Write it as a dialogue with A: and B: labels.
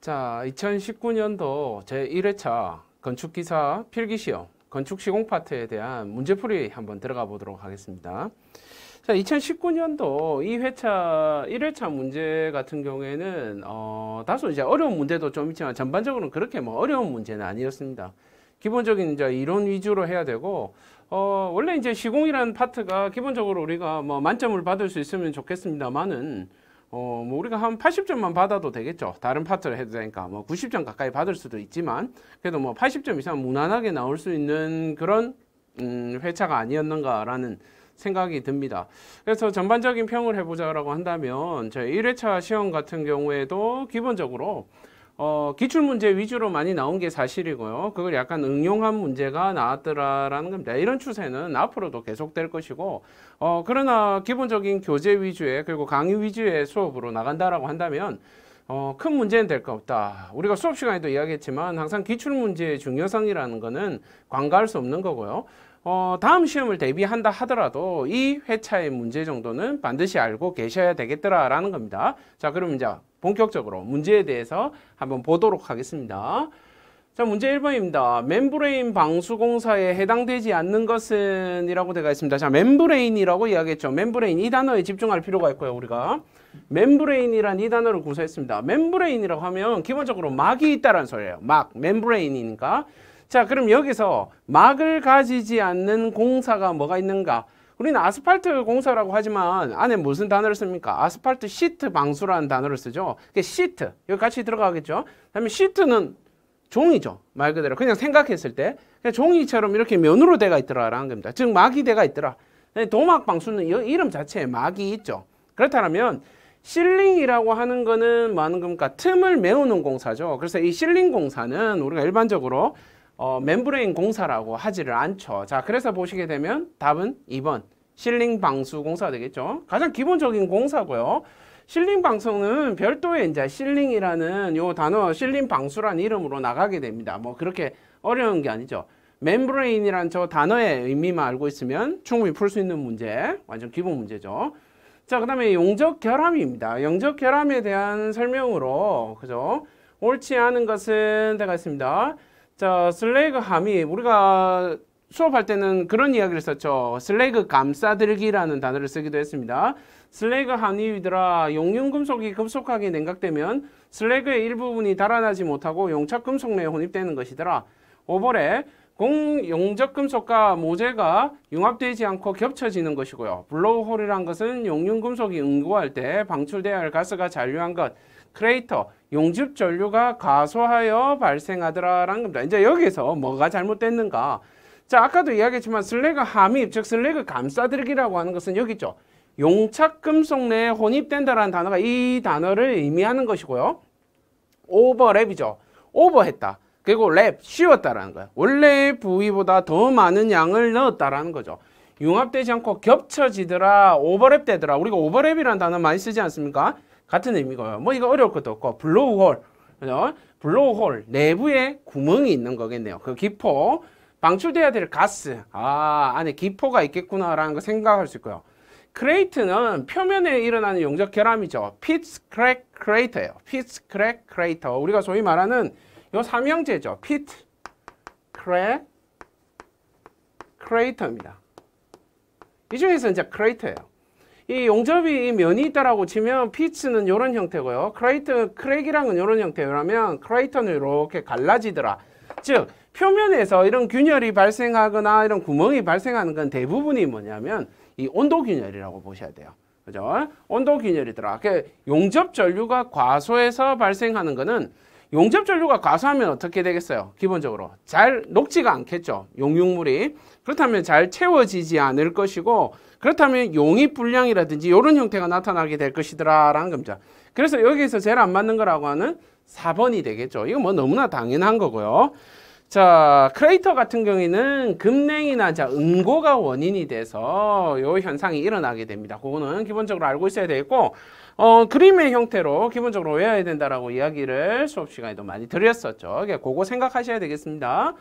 A: 자, 2019년도 제1회차 건축기사 필기시험 건축시공 파트에 대한 문제풀이 한번 들어가 보도록 하겠습니다. 자, 2019년도 2회차, 1회차 문제 같은 경우에는, 어, 다소 이제 어려운 문제도 좀 있지만 전반적으로는 그렇게 뭐 어려운 문제는 아니었습니다. 기본적인 이제 이론 위주로 해야 되고, 어, 원래 이제 시공이라는 파트가 기본적으로 우리가 뭐 만점을 받을 수 있으면 좋겠습니다만은, 어, 뭐 우리가 한 80점만 받아도 되겠죠. 다른 파트를 해도 되니까 뭐 90점 가까이 받을 수도 있지만 그래도 뭐 80점 이상 무난하게 나올 수 있는 그런 음, 회차가 아니었는가라는 생각이 듭니다. 그래서 전반적인 평을 해보자라고 한다면 저희 1회차 시험 같은 경우에도 기본적으로 어, 기출문제 위주로 많이 나온 게 사실이고요. 그걸 약간 응용한 문제가 나왔더라라는 겁니다. 이런 추세는 앞으로도 계속될 것이고, 어, 그러나 기본적인 교재 위주의, 그리고 강의 위주의 수업으로 나간다라고 한다면, 어, 큰 문제는 될 거 없다. 우리가 수업 시간에도 이야기했지만 항상 기출문제의 중요성이라는 거는 관과할수 없는 거고요. 어, 다음 시험을 대비한다 하더라도 이 회차의 문제 정도는 반드시 알고 계셔야 되겠더라라는 겁니다. 자, 그럼 이제 본격적으로 문제에 대해서 한번 보도록 하겠습니다. 자, 문제 1번입니다. 멤브레인 방수공사에 해당되지 않는 것은 이라고 되어 있습니다. 자, 멤브레인이라고 이야기했죠. 멤브레인 이 단어에 집중할 필요가 있고요, 우리가. 멤브레인이란 이 단어를 구사했습니다. 멤브레인이라고 하면 기본적으로 막이 있다는 소리예요. 막, 멤브레인이니까. 자, 그럼 여기서 막을 가지지 않는 공사가 뭐가 있는가? 우리는 아스팔트 공사라고 하지만 안에 무슨 단어를 씁니까? 아스팔트 시트 방수라는 단어를 쓰죠. 그 시트 여기 같이 들어가겠죠. 그다음에 시트는 종이죠. 말 그대로 그냥 생각했을 때 그냥 종이처럼 이렇게 면으로 돼가 있더라라는 겁니다. 즉 막이 돼가 있더라. 도막 방수는 이름 자체에 막이 있죠. 그렇다면 실링이라고 하는 거는 뭐 하는 겁니까? 틈을 메우는 공사죠. 그래서 이 실링 공사는 우리가 일반적으로 어, 멤브레인 공사라고 하지를 않죠. 자, 그래서 보시게 되면 답은 2번 실링 방수 공사 되겠죠. 가장 기본적인 공사고요. 실링 방수는 별도의 이제 실링이라는 요 단어 실링 방수란 이름으로 나가게 됩니다. 뭐 그렇게 어려운 게 아니죠. 멤브레인이란 저 단어의 의미만 알고 있으면 충분히 풀 수 있는 문제, 완전 기본 문제죠. 자, 그 다음에 용적 결함입니다. 용적 결함에 대한 설명으로, 그죠? 옳지 않은 것은 내가 있습니다. 자, 슬이그 함이 우리가 수업할 때는 그런 이야기를 썼죠. 슬레이그 감싸들기라는 단어를 쓰기도 했습니다. 슬레이그함이위더라 용융금속이 급속하게 냉각되면 슬레이그의 일부분이 달아나지 못하고 용착금속 내에 혼입되는 것이더라. 오버레 공용적금속과 모재가 융합되지 않고 겹쳐지는 것이고요. 블로우홀이란 것은 용융금속이 응고할 때방출되어야할 가스가 잔류한 것, 크레이터, 용접 전류가 가소하여 발생하더라라는 겁니다. 이제 여기서 뭐가 잘못됐는가? 자, 아까도 이야기했지만 슬래그 함입, 즉 슬래그 감싸들기라고 하는 것은 여기 있죠. 용착 금속 내에 혼입된다라는 단어가 이 단어를 의미하는 것이고요. 오버랩이죠. 오버했다. 그리고 랩, 씌웠다라는 거예요. 원래 부위보다 더 많은 양을 넣었다라는 거죠. 융합되지 않고 겹쳐지더라, 오버랩되더라. 우리가 오버랩이라는 단어 많이 쓰지 않습니까? 같은 의미고요. 뭐 이거 어려울 것도 없고 블로우홀, 블로우홀 내부에 구멍이 있는 거겠네요. 그 기포 방출돼야 될 가스, 아 안에 기포가 있겠구나라는 거 생각할 수 있고요. 크레이트는 표면에 일어나는 용적 결함이죠. 피츠 크랙 크레이터예요. 피츠 크랙 크레이터. 우리가 소위 말하는 요 삼형제죠. 피트 크랙 크레이터입니다. 이 중에서 이제 크레이터예요. 이 용접이 면이 있다라고 치면 피츠는 이런 형태고요. 크레이트 크랙이랑은 이런 형태라면 크레이터는 이렇게 갈라지더라. 즉 표면에서 이런 균열이 발생하거나 이런 구멍이 발생하는 건 대부분이 뭐냐면 이 온도 균열이라고 보셔야 돼요. 그죠? 온도 균열이더라. 그 용접 전류가 과소해서 발생하는 거는 용접 전류가 과수하면 어떻게 되겠어요? 기본적으로 잘 녹지가 않겠죠. 용융물이. 그렇다면 잘 채워지지 않을 것이고 그렇다면 용이 불량이라든지 이런 형태가 나타나게 될 것이더라라는 겁니다. 그래서 여기에서 제일 안 맞는 거라고 하는 4번이 되겠죠. 이거 뭐 너무나 당연한 거고요. 자, 크레이터 같은 경우에는 급냉이나 자, 응고가 원인이 돼서 요 현상이 일어나게 됩니다. 그거는 기본적으로 알고 있어야 되겠고, 어, 그림의 형태로 기본적으로 외워야 된다라고 이야기를 수업 시간에도 많이 드렸었죠. 그니까 예, 그거 생각하셔야 되겠습니다.